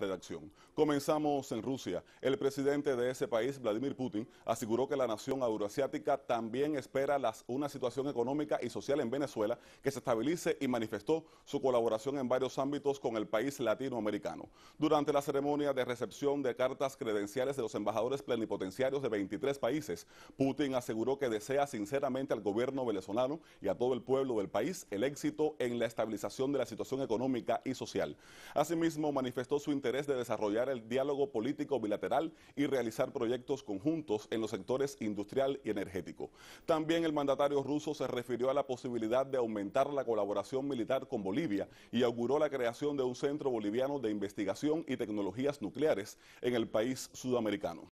redacción. Comenzamos en Rusia. El presidente de ese país, Vladimir Putin, aseguró que la nación euroasiática también espera una situación económica y social en Venezuela que se estabilice y manifestó su colaboración en varios ámbitos con el país latinoamericano. Durante la ceremonia de recepción de cartas credenciales de los embajadores plenipotenciarios de 23 países, Putin aseguró que desea sinceramente al gobierno venezolano y a todo el pueblo del país el éxito en la estabilización de la situación económica y social. Asimismo, manifestó su interés de desarrollar el diálogo político bilateral y realizar proyectos conjuntos en los sectores industrial y energético. También el mandatario ruso se refirió a la posibilidad de aumentar la colaboración militar con Bolivia y auguró la creación de un centro boliviano de investigación y tecnologías nucleares en el país sudamericano.